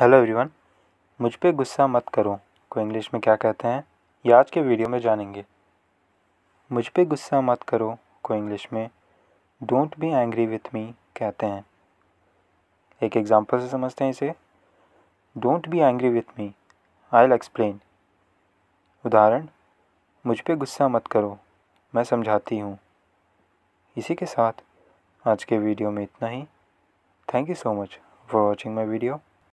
hello everyone मुझ पे गुस्सा मत करो को इंग्लिश में क्या कहते हैं ये आज के वीडियो में जानेंगे मुझ पे गुस्सा मत करो को इंग्लिश में don't be angry with me कहते हैं एक एग्ज़ाम्पल से समझते हैं इसे don't be angry with me I'll explain उदाहरण मुझ पे गुस्सा मत करो मैं समझाती हूँ इसी के साथ आज के वीडियो में इतना ही thank you so much for watching my video